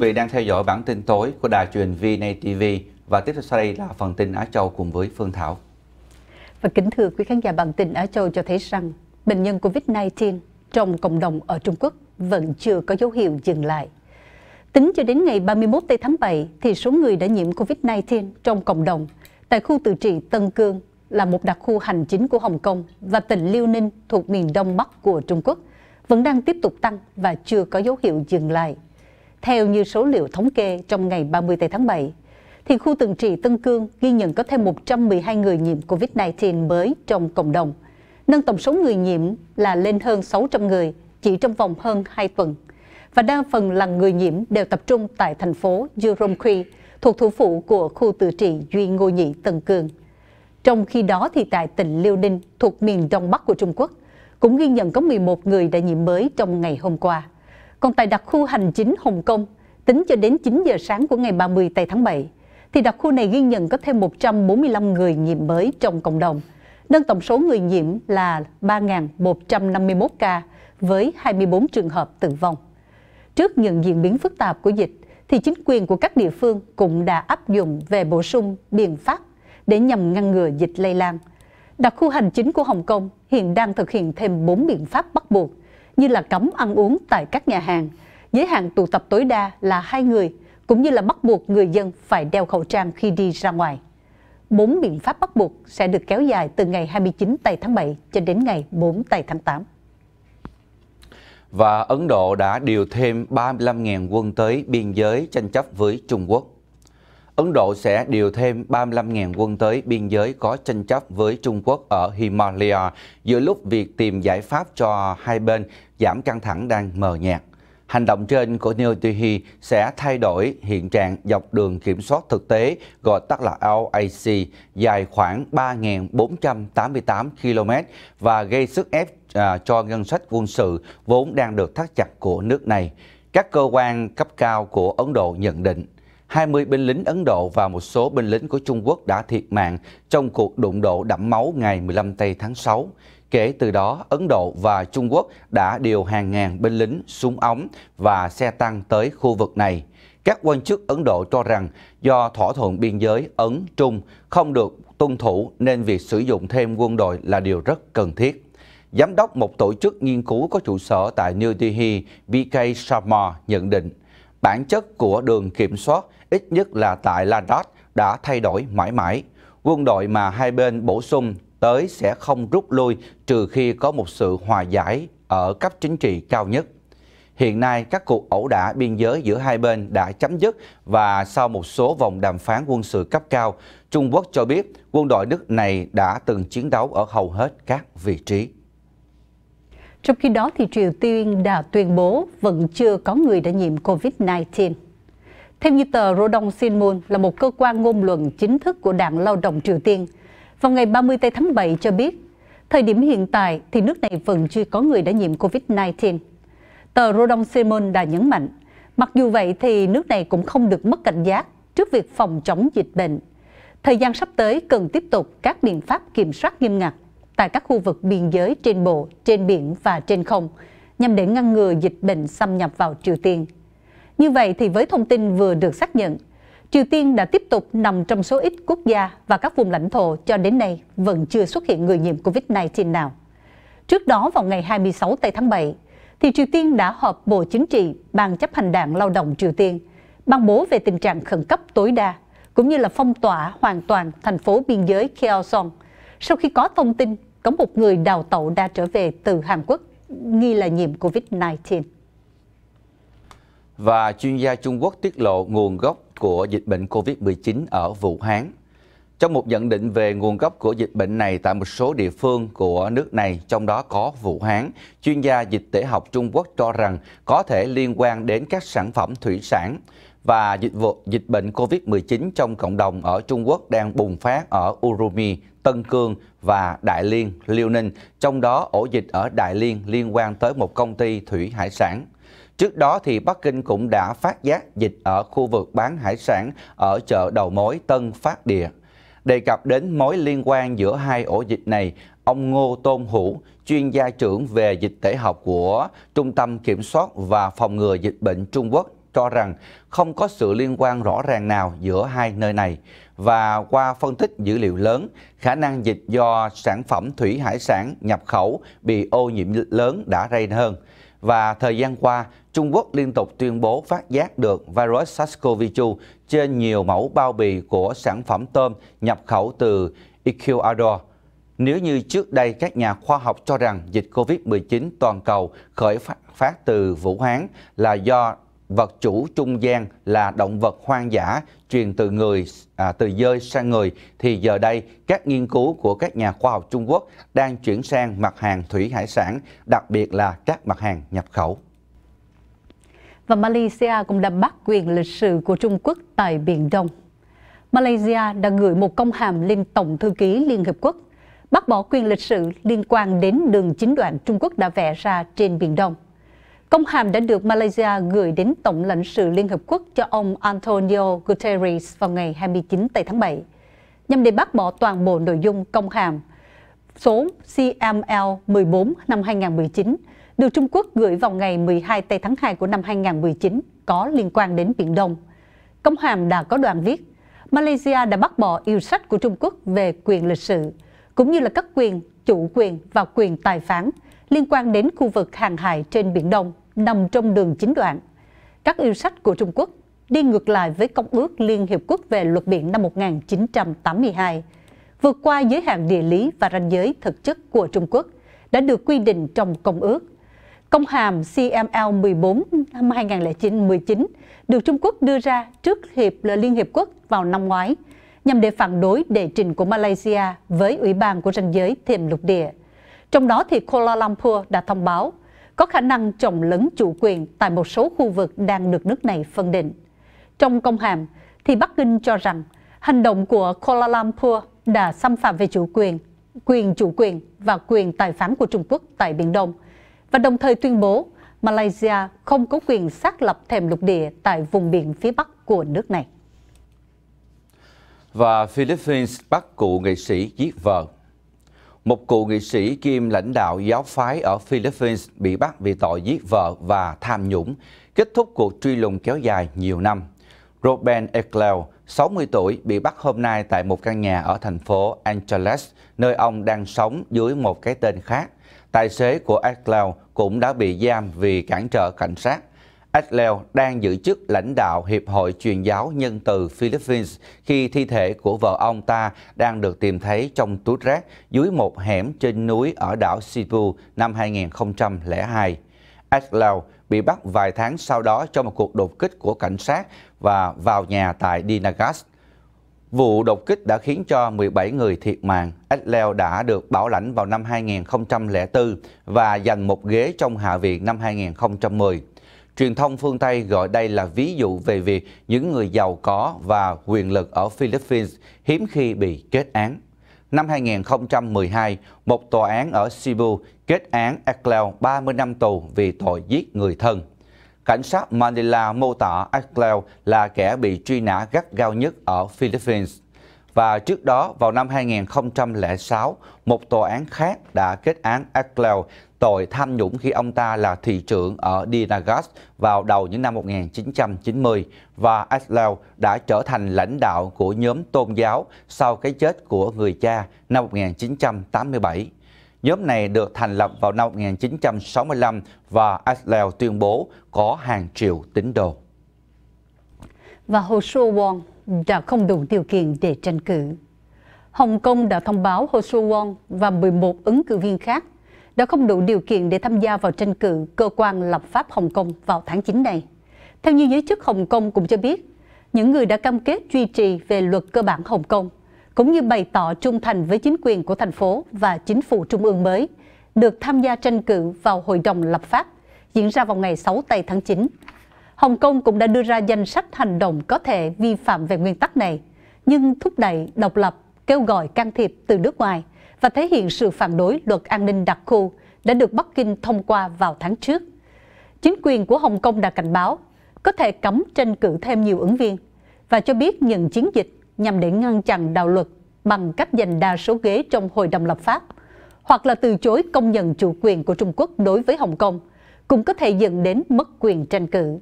quý vị đang theo dõi bản tin tối của đài truyền VNA TV và tiếp theo sau đây là phần tin Á Châu cùng với Phương Thảo. Và kính thưa quý khán giả bản tin Á Châu cho thấy rằng bệnh nhân COVID-19 trong cộng đồng ở Trung Quốc vẫn chưa có dấu hiệu dừng lại. Tính cho đến ngày 31 tây tháng 7 thì số người đã nhiễm COVID-19 trong cộng đồng tại khu tự trị Tân Cương là một đặc khu hành chính của Hồng Kông và tỉnh Liêu Ninh thuộc miền Đông Bắc của Trung Quốc vẫn đang tiếp tục tăng và chưa có dấu hiệu dừng lại. Theo như số liệu thống kê trong ngày 30 tháng 7, thì khu tự trị Tân Cương ghi nhận có thêm 112 người nhiễm COVID-19 mới trong cộng đồng, nâng tổng số người nhiễm là lên hơn 600 người chỉ trong vòng hơn 2 tuần. Và đa phần là người nhiễm đều tập trung tại thành phố Urumqi, thuộc thủ phủ của khu tự trị Duy Ngô Nhị Tân Cương. Trong khi đó thì tại tỉnh Liêu Ninh thuộc miền Đông Bắc của Trung Quốc cũng ghi nhận có 11 người đã nhiễm mới trong ngày hôm qua. Còn tại đặc khu hành chính Hồng Kông, tính cho đến 9 giờ sáng của ngày 30 tây tháng 7, thì đặc khu này ghi nhận có thêm 145 người nhiễm mới trong cộng đồng, nâng tổng số người nhiễm là 3.151 ca với 24 trường hợp tử vong. Trước những diễn biến phức tạp của dịch, thì chính quyền của các địa phương cũng đã áp dụng về bổ sung biện pháp để nhằm ngăn ngừa dịch lây lan. Đặc khu hành chính của Hồng Kông hiện đang thực hiện thêm 4 biện pháp bắt buộc như là cấm ăn uống tại các nhà hàng, giới hạn tụ tập tối đa là hai người, cũng như là bắt buộc người dân phải đeo khẩu trang khi đi ra ngoài. Bốn biện pháp bắt buộc sẽ được kéo dài từ ngày 29 tây tháng 7 cho đến ngày 4 tây tháng 8 và Ấn Độ đã điều thêm 35.000 quân tới biên giới tranh chấp với Trung Quốc. Ấn Độ sẽ điều thêm 35.000 quân tới biên giới có tranh chấp với Trung Quốc ở Himalaya giữa lúc việc tìm giải pháp cho hai bên giảm căng thẳng đang mờ nhạt. Hành động trên của New Delhi sẽ thay đổi hiện trạng dọc đường kiểm soát thực tế gọi tắt là LAC dài khoảng 3.488 km và gây sức ép à, cho ngân sách quân sự vốn đang được thắt chặt của nước này. Các cơ quan cấp cao của Ấn Độ nhận định 20 binh lính Ấn Độ và một số binh lính của Trung Quốc đã thiệt mạng trong cuộc đụng độ đẫm máu ngày 15 tây tháng 6. Kể từ đó, Ấn Độ và Trung Quốc đã điều hàng ngàn binh lính, súng ống và xe tăng tới khu vực này. Các quan chức Ấn Độ cho rằng do thỏa thuận biên giới Ấn-Trung không được tuân thủ nên việc sử dụng thêm quân đội là điều rất cần thiết. Giám đốc một tổ chức nghiên cứu có trụ sở tại New Delhi, VK Sharma nhận định, bản chất của đường kiểm soát ít nhất là tại Ladakh đã thay đổi mãi mãi. Quân đội mà hai bên bổ sung tới sẽ không rút lui trừ khi có một sự hòa giải ở cấp chính trị cao nhất. Hiện nay, các cuộc ẩu đả biên giới giữa hai bên đã chấm dứt và sau một số vòng đàm phán quân sự cấp cao, Trung Quốc cho biết quân đội nước này đã từng chiến đấu ở hầu hết các vị trí. Trong khi đó, thì Triều Tiên đã tuyên bố vẫn chưa có người đã nhiễm COVID-19. Theo như tờ Rodong Sinmun là một cơ quan ngôn luận chính thức của Đảng Lao động Triều Tiên, vào ngày 30 tháng 7 cho biết, thời điểm hiện tại thì nước này vẫn chưa có người đã nhiễm COVID-19. Tờ Rodong Sinmun đã nhấn mạnh, mặc dù vậy thì nước này cũng không được mất cảnh giác trước việc phòng chống dịch bệnh. Thời gian sắp tới cần tiếp tục các biện pháp kiểm soát nghiêm ngặt tại các khu vực biên giới trên bộ, trên biển và trên không, nhằm để ngăn ngừa dịch bệnh xâm nhập vào Triều Tiên. Như vậy thì với thông tin vừa được xác nhận, Triều Tiên đã tiếp tục nằm trong số ít quốc gia và các vùng lãnh thổ cho đến nay vẫn chưa xuất hiện người nhiễm COVID-19 nào. Trước đó vào ngày 26 tây tháng 7, thì Triều Tiên đã họp Bộ Chính trị Ban chấp hành đảng lao động Triều Tiên, ban bố về tình trạng khẩn cấp tối đa, cũng như là phong tỏa hoàn toàn thành phố biên giới Kaesong sau khi có thông tin có một người đào tẩu đã trở về từ Hàn Quốc nghi là nhiễm COVID-19 và chuyên gia Trung Quốc tiết lộ nguồn gốc của dịch bệnh COVID-19 ở Vũ Hán. Trong một nhận định về nguồn gốc của dịch bệnh này tại một số địa phương của nước này, trong đó có Vũ Hán, chuyên gia dịch tễ học Trung Quốc cho rằng có thể liên quan đến các sản phẩm thủy sản và dịch vụ dịch bệnh COVID-19 trong cộng đồng ở Trung Quốc đang bùng phát ở Urumi, Tân Cương và Đại Liên, Liêu Ninh, trong đó ổ dịch ở Đại Liên liên quan tới một công ty thủy hải sản. Trước đó, thì Bắc Kinh cũng đã phát giác dịch ở khu vực bán hải sản ở chợ đầu mối Tân Phát Địa. Đề cập đến mối liên quan giữa hai ổ dịch này, ông Ngô Tôn Hữu, chuyên gia trưởng về dịch tễ học của Trung tâm Kiểm soát và Phòng ngừa Dịch bệnh Trung Quốc cho rằng không có sự liên quan rõ ràng nào giữa hai nơi này và qua phân tích dữ liệu lớn, khả năng dịch do sản phẩm thủy hải sản nhập khẩu bị ô nhiễm lớn đã rây hơn và thời gian qua, Trung Quốc liên tục tuyên bố phát giác được virus SARS-CoV-2 trên nhiều mẫu bao bì của sản phẩm tôm nhập khẩu từ Ecuador. Nếu như trước đây các nhà khoa học cho rằng dịch COVID-19 toàn cầu khởi phát, từ Vũ Hán là do vật chủ trung gian là động vật hoang dã truyền từ người à, từ dơi sang người thì giờ đây các nghiên cứu của các nhà khoa học Trung Quốc đang chuyển sang mặt hàng thủy hải sản, đặc biệt là các mặt hàng nhập khẩu. Và Malaysia cũng đã bắt quyền lịch sử của Trung Quốc tại Biển Đông. Malaysia đã gửi một công hàm lên Tổng thư ký Liên hợp Quốc bác bỏ quyền lịch sử liên quan đến đường chính đoạn Trung Quốc đã vẽ ra trên Biển Đông. Công hàm đã được Malaysia gửi đến Tổng lãnh sự Liên Hợp Quốc cho ông Antonio Guterres vào ngày 29 tây tháng 7, nhằm để bác bỏ toàn bộ nội dung công hàm số CML 14 năm 2019 được Trung Quốc gửi vào ngày 12 tây tháng 2 của năm 2019 có liên quan đến Biển Đông. Công hàm đã có đoạn viết, Malaysia đã bác bỏ yêu sách của Trung Quốc về quyền lịch sử, cũng như là các quyền, chủ quyền và quyền tài phán liên quan đến khu vực hàng hải trên Biển Đông nằm trong đường chính đoạn. Các yêu sách của Trung Quốc đi ngược lại với Công ước Liên Hiệp Quốc về luật biển năm 1982, vượt qua giới hạn địa lý và ranh giới thực chất của Trung Quốc đã được quy định trong Công ước. Công hàm CML 14 năm 2019 được Trung Quốc đưa ra trước Hiệp là Liên Hiệp Quốc vào năm ngoái nhằm để phản đối đề trình của Malaysia với Ủy ban của ranh giới thềm lục địa. Trong đó thì Kuala Lumpur đã thông báo có khả năng trồng lấn chủ quyền tại một số khu vực đang được nước này phân định. Trong công hàm, thì Bắc Kinh cho rằng hành động của Kuala Lumpur đã xâm phạm về chủ quyền, quyền chủ quyền và quyền tài phán của Trung Quốc tại Biển Đông, và đồng thời tuyên bố Malaysia không có quyền xác lập thềm lục địa tại vùng biển phía Bắc của nước này. Và Philippines bắt cụ nghệ sĩ giết vợ một cựu nghị sĩ kim lãnh đạo giáo phái ở Philippines bị bắt vì tội giết vợ và tham nhũng, kết thúc cuộc truy lùng kéo dài nhiều năm. Ruben Eclel, 60 tuổi, bị bắt hôm nay tại một căn nhà ở thành phố Angeles, nơi ông đang sống dưới một cái tên khác. Tài xế của Eclel cũng đã bị giam vì cản trở cảnh sát. Adlel đang giữ chức lãnh đạo Hiệp hội Truyền giáo Nhân từ Philippines khi thi thể của vợ ông ta đang được tìm thấy trong túi rác dưới một hẻm trên núi ở đảo Cebu năm 2002. Adlel bị bắt vài tháng sau đó trong một cuộc đột kích của cảnh sát và vào nhà tại Dinagas. Vụ đột kích đã khiến cho 17 người thiệt mạng. Adlel đã được bảo lãnh vào năm 2004 và giành một ghế trong Hạ viện năm 2010. Truyền thông phương Tây gọi đây là ví dụ về việc những người giàu có và quyền lực ở Philippines hiếm khi bị kết án. Năm 2012, một tòa án ở Cebu kết án Acleo 30 năm tù vì tội giết người thân. Cảnh sát Manila mô tả Acleo là kẻ bị truy nã gắt gao nhất ở Philippines. Và trước đó, vào năm 2006, một tòa án khác đã kết án Aklel tội tham nhũng khi ông ta là thị trưởng ở Dinagas vào đầu những năm 1990 và Aklel đã trở thành lãnh đạo của nhóm tôn giáo sau cái chết của người cha năm 1987. Nhóm này được thành lập vào năm 1965 và Aklel tuyên bố có hàng triệu tín đồ. Và Hồ Sô Wong đã không đủ điều kiện để tranh cử. Hồng Kông đã thông báo Hồ Soo Won và 11 ứng cử viên khác đã không đủ điều kiện để tham gia vào tranh cử cơ quan lập pháp Hồng Kông vào tháng 9 này. Theo như giới chức Hồng Kông cũng cho biết, những người đã cam kết duy trì về luật cơ bản Hồng Kông, cũng như bày tỏ trung thành với chính quyền của thành phố và chính phủ trung ương mới, được tham gia tranh cử vào Hội đồng lập pháp diễn ra vào ngày 6 tây tháng 9 Hồng Kông cũng đã đưa ra danh sách hành động có thể vi phạm về nguyên tắc này, nhưng thúc đẩy độc lập, kêu gọi can thiệp từ nước ngoài và thể hiện sự phản đối luật an ninh đặc khu đã được Bắc Kinh thông qua vào tháng trước. Chính quyền của Hồng Kông đã cảnh báo có thể cấm tranh cử thêm nhiều ứng viên và cho biết những chiến dịch nhằm để ngăn chặn đạo luật bằng cách giành đa số ghế trong Hội đồng lập pháp hoặc là từ chối công nhận chủ quyền của Trung Quốc đối với Hồng Kông cũng có thể dẫn đến mất quyền tranh cử.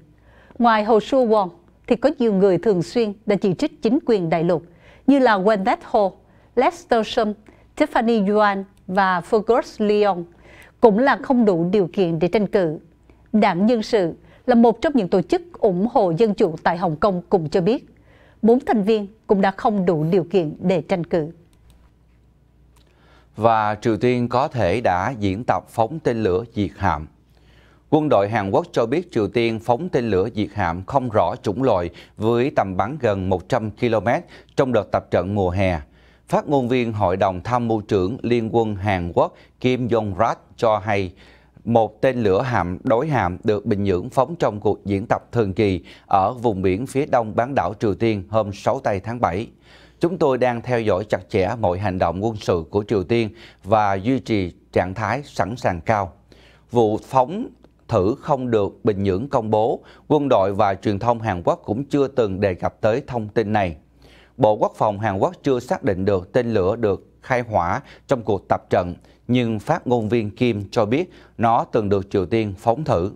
Ngoài Hồ Sua Won, thì có nhiều người thường xuyên đã chỉ trích chính quyền đại lục như là Wendat Ho, Lester Sum, Tiffany Yuan và Fergus Leon cũng là không đủ điều kiện để tranh cử. Đảng Nhân sự là một trong những tổ chức ủng hộ dân chủ tại Hồng Kông cũng cho biết, bốn thành viên cũng đã không đủ điều kiện để tranh cử. Và Triều Tiên có thể đã diễn tập phóng tên lửa diệt hạm Quân đội Hàn Quốc cho biết Triều Tiên phóng tên lửa diệt hạm không rõ chủng loại với tầm bắn gần 100 km trong đợt tập trận mùa hè. Phát ngôn viên Hội đồng Tham mưu trưởng Liên quân Hàn Quốc Kim Jong-rat cho hay một tên lửa hạm đối hạm được Bình Nhưỡng phóng trong cuộc diễn tập thường kỳ ở vùng biển phía đông bán đảo Triều Tiên hôm 6 tây tháng 7. Chúng tôi đang theo dõi chặt chẽ mọi hành động quân sự của Triều Tiên và duy trì trạng thái sẵn sàng cao. Vụ phóng thử không được Bình Nhưỡng công bố, quân đội và truyền thông Hàn Quốc cũng chưa từng đề cập tới thông tin này. Bộ Quốc phòng Hàn Quốc chưa xác định được tên lửa được khai hỏa trong cuộc tập trận, nhưng phát ngôn viên Kim cho biết nó từng được Triều Tiên phóng thử.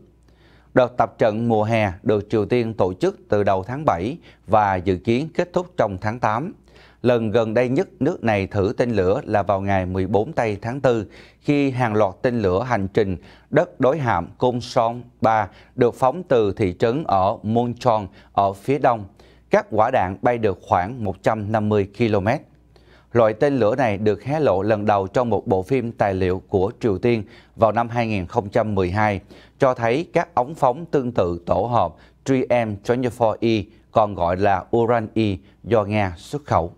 Đợt tập trận mùa hè được Triều Tiên tổ chức từ đầu tháng 7 và dự kiến kết thúc trong tháng 8. Lần gần đây nhất nước này thử tên lửa là vào ngày 14 tây tháng 4 khi hàng loạt tên lửa hành trình đất đối hạm Côn Son 3 được phóng từ thị trấn ở Monchon ở phía đông. Các quả đạn bay được khoảng 150 km. Loại tên lửa này được hé lộ lần đầu trong một bộ phim tài liệu của Triều Tiên vào năm 2012, cho thấy các ống phóng tương tự tổ hợp 3M24E, còn gọi là Uran-E do Nga xuất khẩu.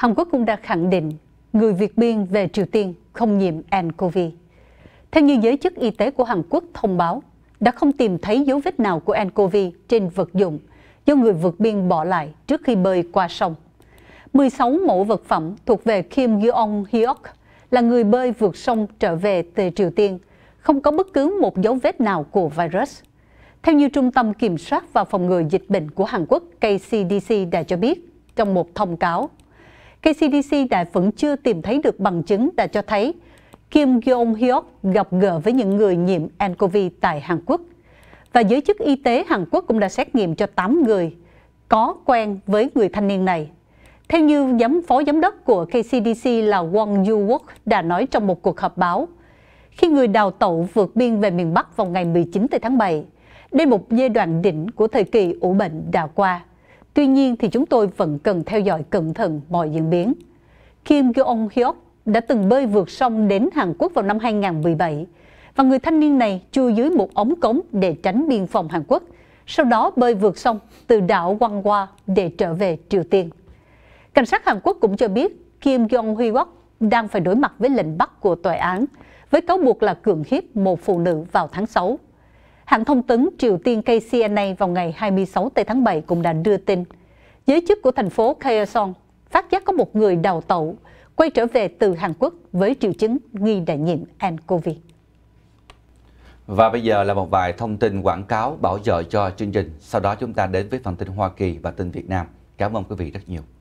Hàn Quốc cũng đã khẳng định người Việt biên về Triều Tiên không nhiễm nCoV. Theo như giới chức y tế của Hàn Quốc thông báo, đã không tìm thấy dấu vết nào của nCoV trên vật dụng do người vượt biên bỏ lại trước khi bơi qua sông. 16 mẫu vật phẩm thuộc về Kim Yeon hyok là người bơi vượt sông trở về từ Triều Tiên, không có bất cứ một dấu vết nào của virus. Theo như Trung tâm Kiểm soát và Phòng ngừa Dịch bệnh của Hàn Quốc KCDC đã cho biết trong một thông cáo, KCDC đã vẫn chưa tìm thấy được bằng chứng đã cho thấy Kim Jong Hyuk gặp gỡ với những người nhiễm nCoV tại Hàn Quốc. Và giới chức y tế Hàn Quốc cũng đã xét nghiệm cho 8 người có quen với người thanh niên này. Theo như giám phó giám đốc của KCDC là Wong Yu Wook đã nói trong một cuộc họp báo, khi người đào tẩu vượt biên về miền Bắc vào ngày 19 tháng 7, đây một giai đoạn đỉnh của thời kỳ ủ bệnh đã qua. Tuy nhiên thì chúng tôi vẫn cần theo dõi cẩn thận mọi diễn biến. Kim Jong Hyuk đã từng bơi vượt sông đến Hàn Quốc vào năm 2017 và người thanh niên này chui dưới một ống cống để tránh biên phòng Hàn Quốc, sau đó bơi vượt sông từ đảo Wanghua để trở về Triều Tiên. Cảnh sát Hàn Quốc cũng cho biết Kim Jong Hyuk đang phải đối mặt với lệnh bắt của tòa án với cáo buộc là cưỡng hiếp một phụ nữ vào tháng 6. Hãng thông tấn Triều Tiên KCNA vào ngày 26 tháng 7 cũng đã đưa tin, giới chức của thành phố Kaesong phát giác có một người đào tẩu quay trở về từ Hàn Quốc với triệu chứng nghi đã nhiễm nCoV. Và bây giờ là một vài thông tin quảng cáo bảo trợ cho chương trình. Sau đó chúng ta đến với phần tin Hoa Kỳ và tin Việt Nam. Cảm ơn quý vị rất nhiều.